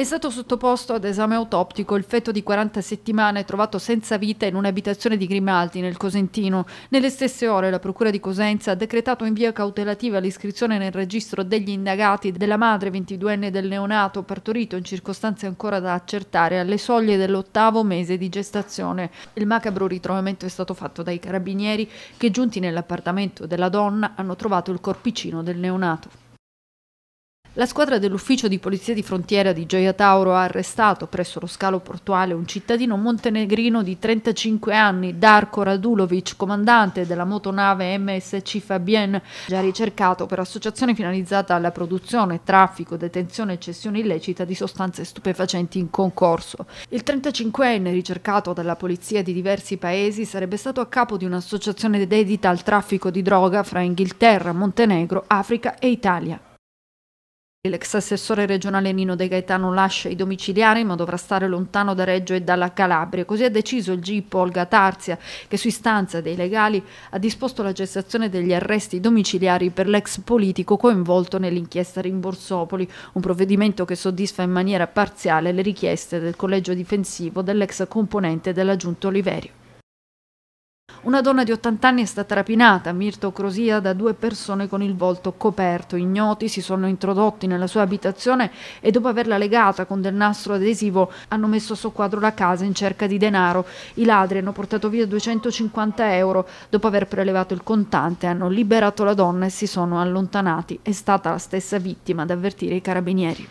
È stato sottoposto ad esame autoptico il feto di 40 settimane trovato senza vita in un'abitazione di Grimaldi, nel Cosentino. Nelle stesse ore la Procura di Cosenza ha decretato in via cautelativa l'iscrizione nel registro degli indagati della madre 22enne del neonato partorito in circostanze ancora da accertare alle soglie dell'ottavo mese di gestazione. Il macabro ritrovamento è stato fatto dai carabinieri che giunti nell'appartamento della donna hanno trovato il corpicino del neonato. La squadra dell'ufficio di polizia di frontiera di Gioia Tauro ha arrestato presso lo scalo portuale un cittadino montenegrino di 35 anni, Darko Radulovic, comandante della motonave MSC Fabien, già ricercato per associazione finalizzata alla produzione, traffico, detenzione e cessione illecita di sostanze stupefacenti in concorso. Il 35enne, ricercato dalla polizia di diversi paesi, sarebbe stato a capo di un'associazione dedita al traffico di droga fra Inghilterra, Montenegro, Africa e Italia. L'ex assessore regionale Nino De Gaetano lascia i domiciliari ma dovrà stare lontano da Reggio e dalla Calabria. Così ha deciso il GIP Olga Tarzia che su istanza dei legali ha disposto la cessazione degli arresti domiciliari per l'ex politico coinvolto nell'inchiesta Rimborsopoli, un provvedimento che soddisfa in maniera parziale le richieste del collegio difensivo dell'ex componente della giunta Oliverio. Una donna di 80 anni è stata rapinata, Mirto Crosia, da due persone con il volto coperto. Ignoti si sono introdotti nella sua abitazione e dopo averla legata con del nastro adesivo hanno messo a soqquadro la casa in cerca di denaro. I ladri hanno portato via 250 euro. Dopo aver prelevato il contante hanno liberato la donna e si sono allontanati. È stata la stessa vittima ad avvertire i carabinieri.